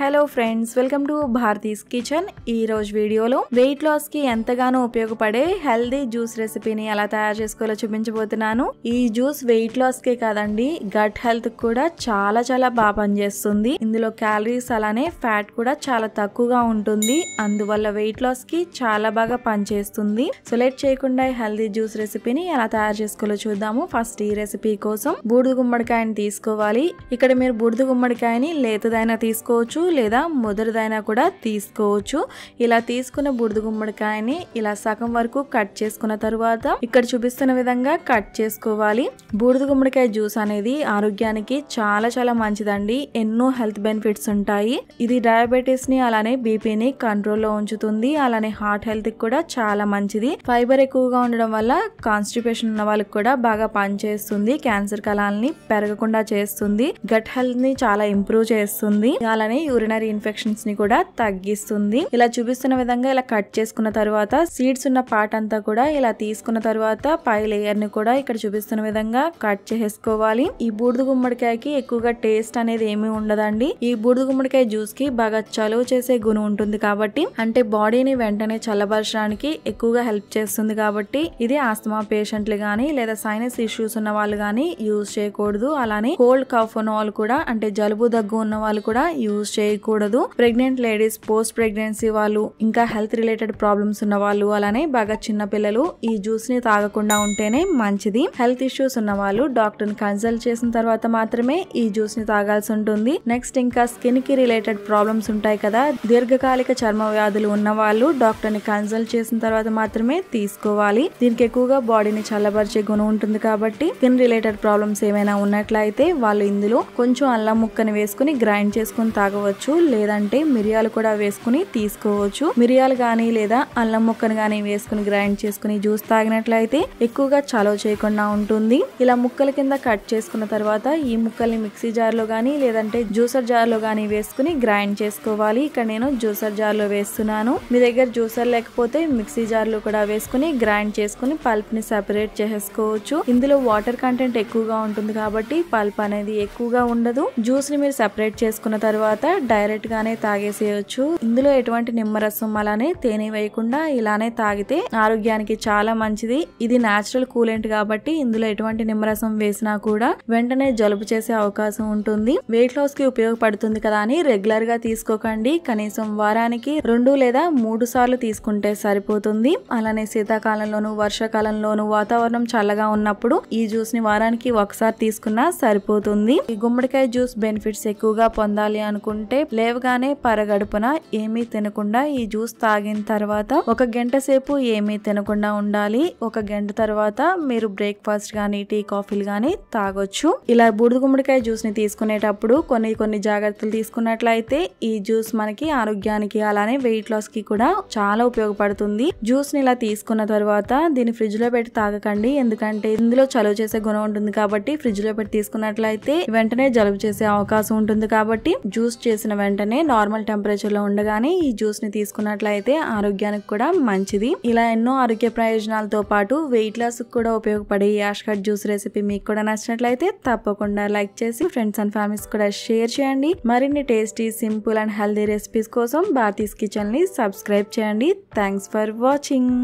hello friends welcome to Bharati's kitchen ఈ రోజు వీడియోలో వెయిట్ లాస్ కి ఎంతగానో ఉపయోగపడే హెల్దీ జ్యూస్ రెసిపీని ఎలా తయారు చేసుకోవాలో చూపించబోతున్నాను ఈ జ్యూస్ వెయిట్ లాస్ కే కాదండి గట్ హెల్త్ కూడా చాలా చాలా బాగా పనిచేస్తుంది ఇందులో క్యాలరీస్ అలానే ఫ్యాట్ కూడా చాలా తక్కువగా ఉంటుంది అందువల్ల వెయిట్ లాస్ కి చాలా బాగా పనిచేస్తుంది సెలెక్ట్ చేయకుండా హెల్దీ జ్యూస్ రెసిపీని ఎలా తయారు చేసుకోవాలో చూద్దాము ఫస్ట్ ఈ రెసిపీ కోసం బూడిద గుమ్మడికాయని తీసుకోవాలి ఇక్కడ మీరు బూడిద గుమ్మడికాయని లేతదైనా తీసుకోవచ్చు లేదా ముదురుదైనా కూడా తీసుకోవచ్చు ఇలా తీసుకున్న బుడిద గుమ్మడికాయని ఇలా సగం వరకు కట్ చేసుకున్న తర్వాత ఇక్కడ చూపిస్తున్న విధంగా కట్ చేసుకోవాలి బూడిద గుమ్మడికాయ జ్యూస్ అనేది ఆరోగ్యానికి చాలా చాలా మంచిదండి ఎన్నో హెల్త్ బెనిఫిట్స్ ఉంటాయి ఇది డయాబెటీస్ ని అలానే బీపీని కంట్రోల్లో ఉంచుతుంది అలానే హార్ట్ హెల్త్ కూడా చాలా మంచిది ఫైబర్ ఎక్కువగా ఉండడం వల్ల కాన్స్టిపేషన్ ఉన్న వాళ్ళకి కూడా బాగా పనిచేస్తుంది క్యాన్సర్ కళాలని పెరగకుండా చేస్తుంది గట్ హెల్త్ ని చాలా ఇంప్రూవ్ చేస్తుంది అలానే యూరినరీ ఇన్ఫెక్షన్స్ ని కూడా తగ్గిస్తుంది ఇలా చూపిస్తున్న విధంగా ఇలా కట్ చేసుకున్న తర్వాత సీడ్స్ ఉన్న పార్ట్ అంతా కూడా ఇలా తీసుకున్న తర్వాత పై లేయర్ ని కూడా ఇక్కడ చూపిస్తున్న విధంగా కట్ చేసుకోవాలి ఈ బూడిద గుమ్మడికాయకి ఎక్కువగా టేస్ట్ అనేది ఏమి ఉండదండి ఈ బూడిద గుమ్మడికాయ జ్యూస్ కి బాగా చలువ చేసే గుణం ఉంటుంది కాబట్టి అంటే బాడీని వెంటనే చల్లబరచడానికి ఎక్కువగా హెల్ప్ చేస్తుంది కాబట్టి ఇది ఆస్తమా పేషెంట్లు గానీ లేదా సైనస్ ఇష్యూస్ ఉన్న వాళ్ళు గానీ యూజ్ చేయకూడదు అలానే కోల్డ్ కఫ్ ఉన్న వాళ్ళు కూడా అంటే జలుబు దగ్గు ఉన్న వాళ్ళు కూడా యూజ్ చేయకూడదు ప్రెగ్నెంట్ లేడీస్ పోస్ట్ ప్రెగ్నెన్సీ వాళ్ళు ఇంకా హెల్త్ రిలేటెడ్ ప్రాబ్లమ్స్ ఉన్న వాళ్ళు అలానే బాగా చిన్న పిల్లలు ఈ జ్యూస్ ని తాగకుండా ఉంటేనే మంచిది హెల్త్ ఇష్యూస్ ఉన్న వాళ్ళు డాక్టర్ ని కన్సల్ట్ చేసిన తర్వాత మాత్రమే ఈ జ్యూస్ ని తాగాల్సి ఉంటుంది నెక్స్ట్ ఇంకా స్కిన్ కి రిలేటెడ్ ప్రాబ్లమ్స్ ఉంటాయి కదా దీర్ఘకాలిక చర్మ వ్యాధులు ఉన్న వాళ్ళు డాక్టర్ ని కన్సల్ట్ చేసిన తర్వాత మాత్రమే తీసుకోవాలి దీనికి ఎక్కువగా బాడీని చల్లబరిచే గుణం ఉంటుంది కాబట్టి స్కిన్ రిలేటెడ్ ప్రాబ్లమ్స్ ఏమైనా ఉన్నట్లయితే వాళ్ళు ఇందులో కొంచెం అల్లం ముక్కని వేసుకుని గ్రైండ్ చేసుకుని తాగవచ్చు తీసుకోవచ్చు లేదంటే మిరియాలు కూడా వేసుకుని తీసుకోవచ్చు మిరియాలు కానీ లేదా అల్లం ముక్కను కానీ వేసుకుని గ్రైండ్ చేసుకుని జ్యూస్ తాగినట్లయితే ఎక్కువగా చలవ చేయకుండా ఉంటుంది ఇలా ముక్కల కింద కట్ చేసుకున్న తర్వాత ఈ ముక్కల్ని మిక్సీ జార్లో కానీ లేదంటే జ్యూసర్ జార్లో కానీ వేసుకుని గ్రైండ్ చేసుకోవాలి ఇక్కడ నేను జ్యూసర్ జార్లో వేస్తున్నాను మీ దగ్గర జ్యూసర్ లేకపోతే మిక్సీ జార్లో కూడా వేసుకుని గ్రైండ్ చేసుకుని ని సెపరేట్ చేసుకోవచ్చు ఇందులో వాటర్ కంటెంట్ ఎక్కువగా ఉంటుంది కాబట్టి పల్ప్ అనేది ఎక్కువగా ఉండదు జ్యూస్ ని మీరు సెపరేట్ చేసుకున్న తర్వాత డైరెక్ట్ గానే తాగేసేయచ్చు ఇందులో ఎటువంటి నిమ్మరసం అలానే తేనె వేయకుండా ఇలానే తాగితే ఆరోగ్యానికి చాలా మంచిది ఇది న్యాచురల్ కూలెంట్ కాబట్టి ఇందులో ఎటువంటి నిమ్మరసం వేసినా కూడా వెంటనే జలుబు చేసే అవకాశం ఉంటుంది వెయిట్ లాస్ కి ఉపయోగపడుతుంది కదా అని రెగ్యులర్ గా తీసుకోకండి కనీసం వారానికి రెండు లేదా మూడు సార్లు తీసుకుంటే సరిపోతుంది అలానే శీతాకాలంలోను వర్షాకాలంలోను వాతావరణం చల్లగా ఉన్నప్పుడు ఈ జ్యూస్ ని వారానికి ఒకసారి తీసుకున్నా సరిపోతుంది ఈ గుమ్మడికాయ జ్యూస్ బెనిఫిట్స్ ఎక్కువగా పొందాలి అనుకుంటే అంటే లేవగానే పరగడుపున ఏమీ తినకుండా ఈ జ్యూస్ తాగిన తర్వాత ఒక గంట సేపు ఏమీ తినకుండా ఉండాలి ఒక గంట తర్వాత మీరు బ్రేక్ఫాస్ట్ కానీ టీ కాఫీలు కానీ తాగొచ్చు ఇలా బూడిద గుమ్మడికాయ జ్యూస్ ని తీసుకునేటప్పుడు కొన్ని కొన్ని జాగ్రత్తలు తీసుకున్నట్లయితే ఈ జ్యూస్ మనకి ఆరోగ్యానికి అలానే వెయిట్ లాస్ కి కూడా చాలా ఉపయోగపడుతుంది జ్యూస్ ని ఇలా తీసుకున్న తర్వాత దీన్ని ఫ్రిడ్జ్ లో పెట్టి తాగకండి ఎందుకంటే ఇందులో చలువ చేసే గుణం ఉంటుంది కాబట్టి ఫ్రిడ్జ్ లో పెట్టి తీసుకున్నట్లయితే వెంటనే జలుబు చేసే అవకాశం ఉంటుంది కాబట్టి జ్యూస్ చేసి చేసిన వెంటనే నార్మల్ టెంపరేచర్లో ఉండగానే ఈ జ్యూస్ని తీసుకున్నట్లయితే ఆరోగ్యానికి కూడా మంచిది ఇలా ఎన్నో ఆరోగ్య ప్రయోజనాలతో పాటు వెయిట్ లాస్ కూడా ఉపయోగపడే ఈ యాష్ కట్ జ్యూస్ రెసిపీ మీకు కూడా నచ్చినట్లయితే తప్పకుండా లైక్ చేసి ఫ్రెండ్స్ అండ్ ఫ్యామిలీస్ కూడా షేర్ చేయండి మరిన్ని tasty simple and healthy recipes కోసం భారతీస్ కిచెన్ని సబ్స్క్రైబ్ చేయండి థ్యాంక్స్ ఫర్ వాచింగ్